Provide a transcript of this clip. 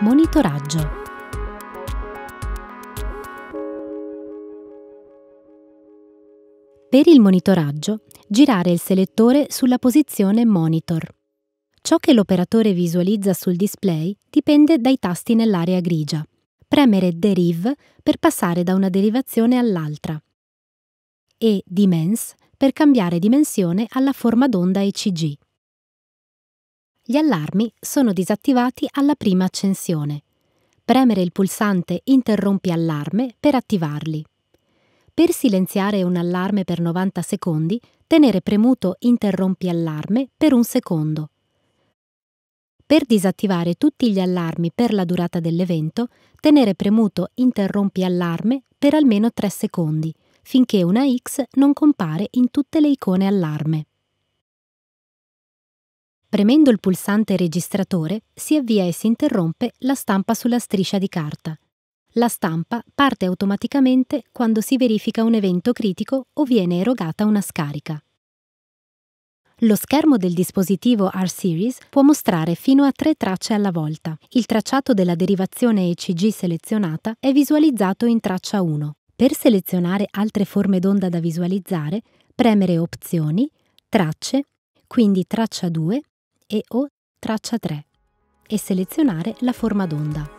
Monitoraggio. Per il monitoraggio, girare il selettore sulla posizione Monitor. Ciò che l'operatore visualizza sul display dipende dai tasti nell'area grigia. Premere Derive per passare da una derivazione all'altra e Dimens per cambiare dimensione alla forma d'onda ECG. Gli allarmi sono disattivati alla prima accensione. Premere il pulsante Interrompi allarme per attivarli. Per silenziare un allarme per 90 secondi, tenere premuto Interrompi allarme per un secondo. Per disattivare tutti gli allarmi per la durata dell'evento, tenere premuto Interrompi allarme per almeno 3 secondi, finché una X non compare in tutte le icone allarme. Premendo il pulsante registratore si avvia e si interrompe la stampa sulla striscia di carta. La stampa parte automaticamente quando si verifica un evento critico o viene erogata una scarica. Lo schermo del dispositivo R-Series può mostrare fino a tre tracce alla volta. Il tracciato della derivazione ECG selezionata è visualizzato in traccia 1. Per selezionare altre forme d'onda da visualizzare, premere Opzioni, Tracce, quindi traccia 2 e o traccia 3 e selezionare la forma d'onda.